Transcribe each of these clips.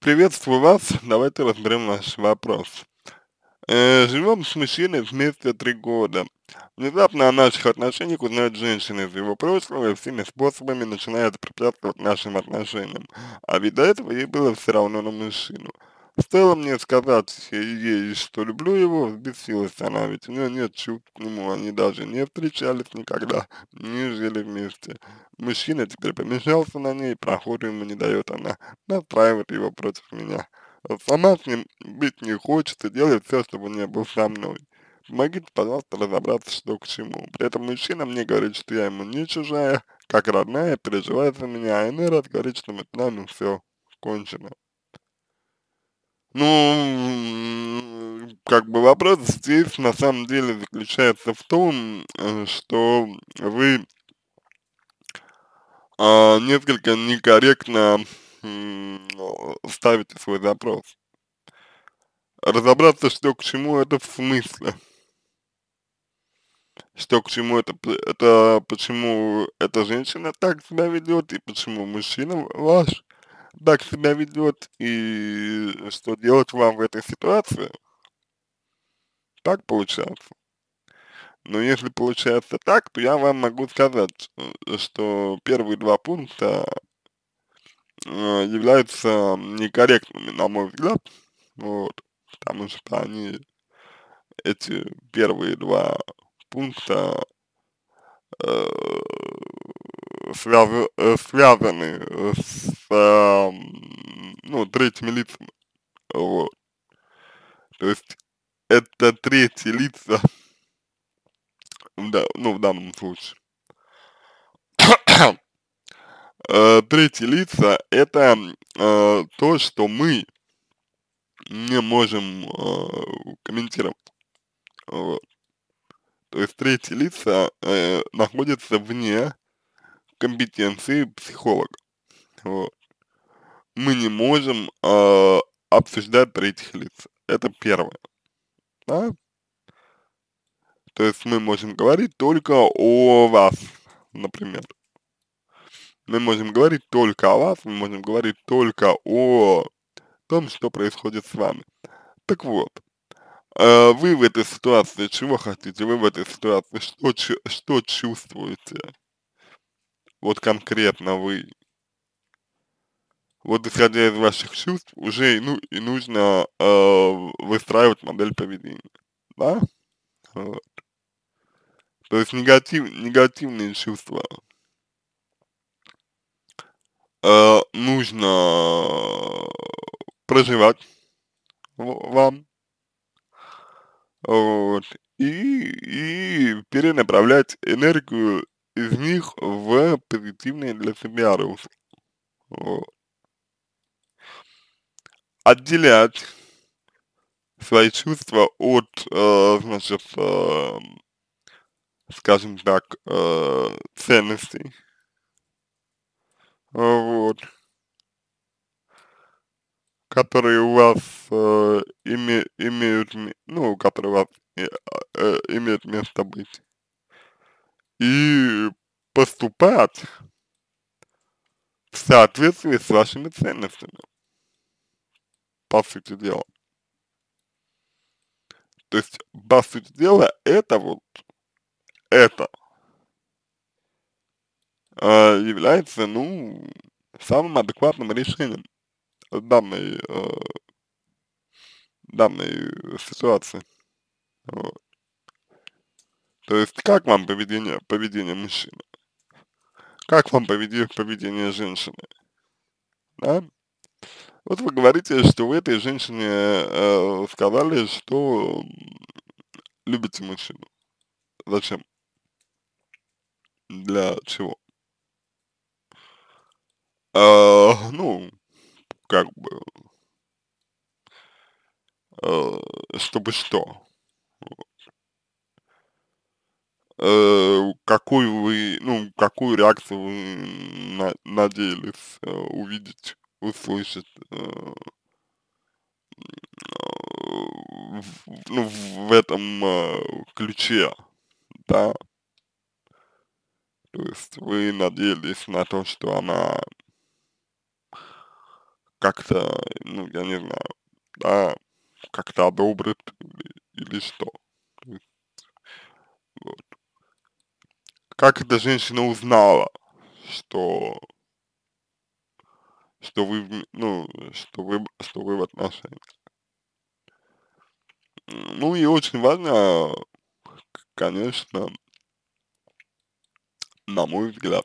Приветствую вас. Давайте разберем наш вопрос. Э, живем с мужчиной вместе три года. Внезапно о наших отношениях узнает женщины из его прошлого и всеми способами начинает препятствовать нашим отношениям. А ведь до этого ей было все равно на мужчину. В целом мне сказать ей, что люблю его, взбесилась она, ведь у нее нет чувств к нему, они даже не встречались никогда, не жили вместе. Мужчина теперь помешался на ней, проходу ему не дает она, настраивает его против меня. Сама с ним быть не хочет и делает все, чтобы не был со мной. Помогите, пожалуйста, разобраться, что к чему. При этом мужчина мне говорит, что я ему не чужая, как родная, переживает за меня, а иной раз говорит, что мы с нами все кончено. Ну, как бы вопрос здесь на самом деле заключается в том, э, что вы э, несколько некорректно э, ставите свой запрос. Разобраться, что к чему, это в смысле. Что к чему, это, это почему эта женщина так себя ведет и почему мужчина ваш так себя ведет и что делать вам в этой ситуации. Так получается. Но если получается так, то я вам могу сказать, э, что первые два пункта э, являются некорректными, на мой взгляд, вот, потому что они, эти первые два пункта э, связ, связаны с, ну, третьими лицами, вот. То есть это третьи лица, да, ну, в данном случае. Третьи лица – это э, то, что мы не можем э, комментировать. Вот. То есть третьи лица э, находятся вне компетенции психолога. Вот. Мы не можем э, обсуждать третьих лиц. Это первое. Да? То есть мы можем говорить только о вас, например. Мы можем говорить только о вас, мы можем говорить только о том, что происходит с вами. Так вот, э, вы в этой ситуации чего хотите? Вы в этой ситуации что, что чувствуете? вот конкретно вы. Вот исходя из ваших чувств уже и, ну, и нужно э, выстраивать модель поведения, да? Вот. То есть негатив, негативные чувства э, нужно проживать вам, вот, и, и перенаправлять энергию из них в позитивные для себя русло. Вот. Отделять свои чувства от, э, значит, э, скажем так, э, ценностей. Вот. Которые у вас э, име, имеют, ну, которые у вас э, э, имеют место быть и поступать в соответствии с вашими ценностями, по сути дела. То есть, по сути дела, это вот, это э, является, ну, самым адекватным решением данной, э, данной ситуации. Вот. То есть, как вам поведение, поведение мужчины? Как вам поведение, поведение женщины? Да? Вот вы говорите, что вы этой женщине э, сказали, что любите мужчину. Зачем? Для чего? Э, ну, как бы, э, чтобы что? Э, какую вы, ну, какую реакцию вы на надеялись э, увидеть, услышать э, ну, в этом э, ключе, да. То есть вы надеялись на то, что она как-то, ну, я не знаю, да, как-то одобрит или, или что. как эта женщина узнала, что что вы, ну, что вы, что вы в отношениях. Ну и очень важно, конечно, на мой взгляд,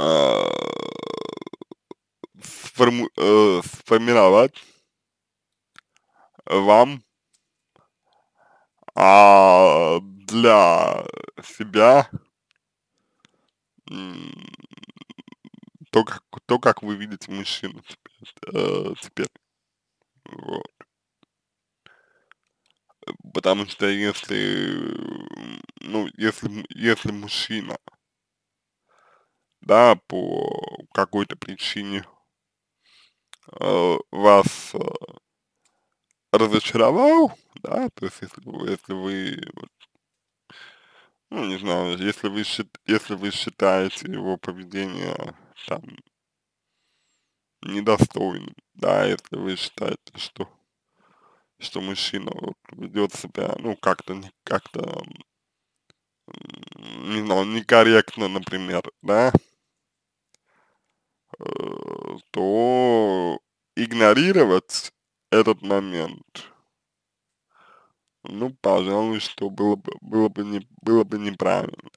э, а, сформу, э, сформировать вам а, для себя то, как, то, как вы видите мужчину теперь. Э, теперь. Вот. Потому что если, ну, если, если мужчина, да, по какой-то причине э, вас э, разочаровал, да, то есть если, если вы вот, ну, не знаю, если вы, счит, если вы считаете его поведение там недостойным, да, если вы считаете, что, что мужчина вот, ведет себя, ну, как-то, как-то, не знаю, некорректно, например, да, э, то игнорировать этот момент ну, пожалуй, что было бы, было бы, не, было бы неправильно.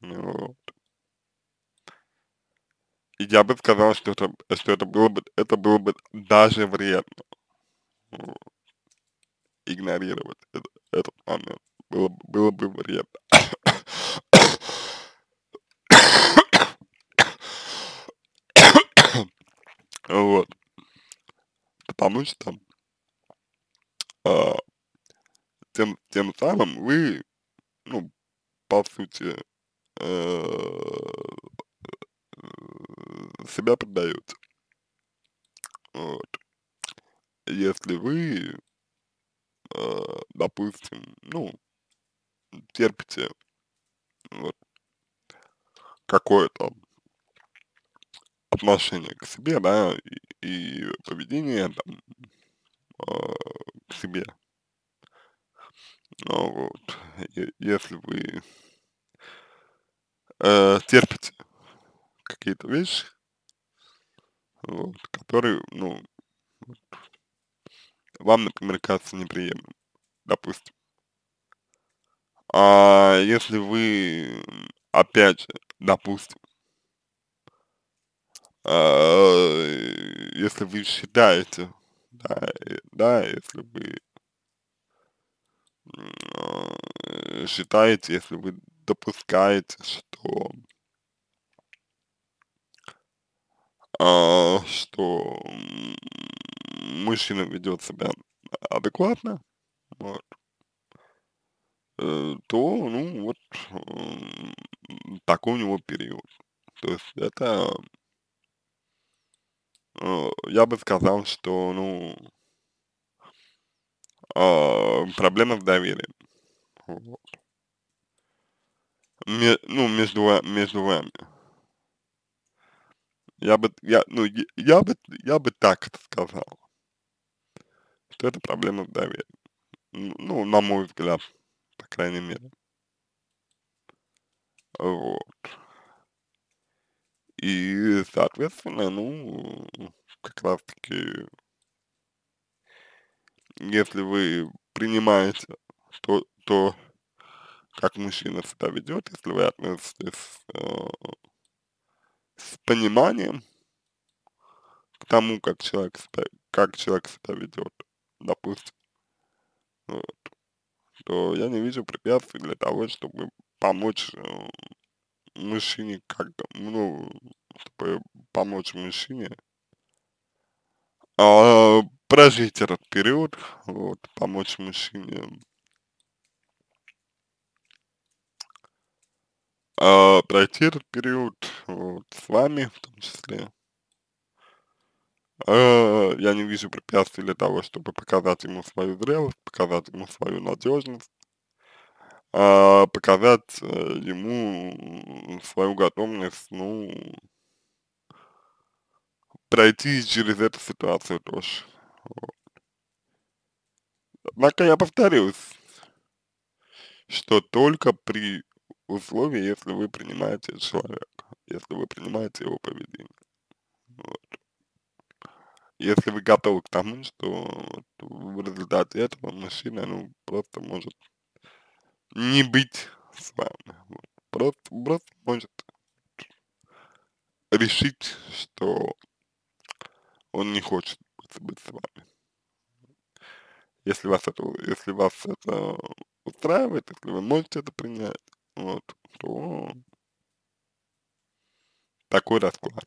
Ну, вот. И я бы сказал, что это, что это было бы, это было бы даже вредно. Вот. Игнорировать это, этот момент было, было бы вредно. вот. Потому что тем самым вы, ну, по сути, э, э, себя продаете. Вот. Если вы, э, допустим, ну, терпите вот, какое-то отношение к себе, да, и, и поведение там, э, к себе, ну вот, если вы э, терпите какие-то вещи, вот, которые, ну, вот, вам, например, кажется неприемлемым, допустим. А если вы, опять же, допустим, э, если вы считаете, да, да, если вы считаете, если вы допускаете, что э, что мужчина ведет себя адекватно, вот, э, то, ну, вот, э, такой у него период. То есть это, э, я бы сказал, что, ну, э, проблема с доверием. Вот ну, между, между вами. Я бы, я, ну, я, я бы, я бы так это сказал, что это проблема в доверии. Ну, на мой взгляд, по крайней мере. Вот. И, соответственно, ну, как раз таки, если вы принимаете то, то как мужчина себя ведет, если вы относитесь э, с пониманием к тому, как человек себя, как человек себя ведет, допустим, вот, то я не вижу препятствий для того, чтобы помочь э, мужчине как-то, ну, чтобы помочь мужчине э, прожить этот период, вот, помочь мужчине а, пройти этот период вот, с вами в том числе. А, я не вижу препятствий для того, чтобы показать ему свою зрелость, показать ему свою надежность, а, показать э, ему свою готовность, ну, пройти через эту ситуацию тоже. Вот. Однако я повторюсь, что только при в условии, если вы принимаете человека, если вы принимаете его поведение. Вот. Если вы готовы к тому, что вот в результате этого мужчина, ну, просто может не быть с вами. Вот. Просто, просто может решить, что он не хочет быть, быть с вами. Если вас это, если вас это устраивает, если вы можете это принять, вот, то такой расклад.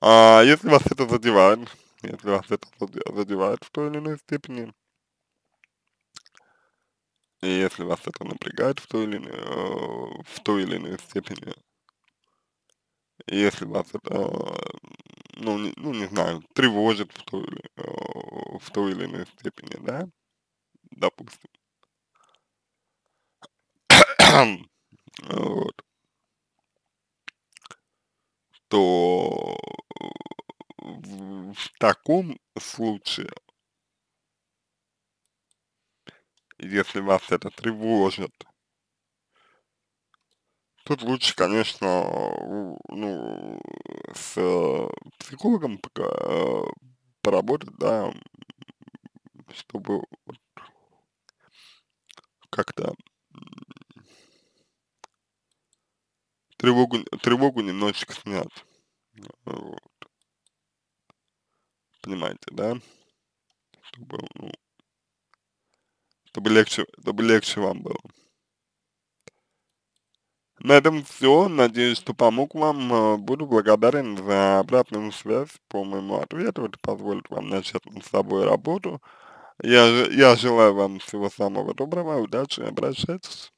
А если вас это задевает, если вас это задевает в той или иной степени, и если вас это напрягает в той или иной, э, в той или иной степени, если вас это, э, ну не, ну, не знаю, тревожит в той, э, в той или иной степени, да, допустим, Э, вот. то в, э, в таком случае, если вас это тревожит, тут лучше, конечно, ну, с э, психологом пока, поработать, да, чтобы как-то тревогу, тревогу немножечко снять Вот. Понимаете, да? Чтобы, ну, чтобы легче, чтобы легче вам было. На этом все. Надеюсь, что помог вам. Буду благодарен за обратную связь по моему ответу. Это позволит вам начать над собой работу. Я, я желаю вам всего самого доброго, удачи, обращайтесь.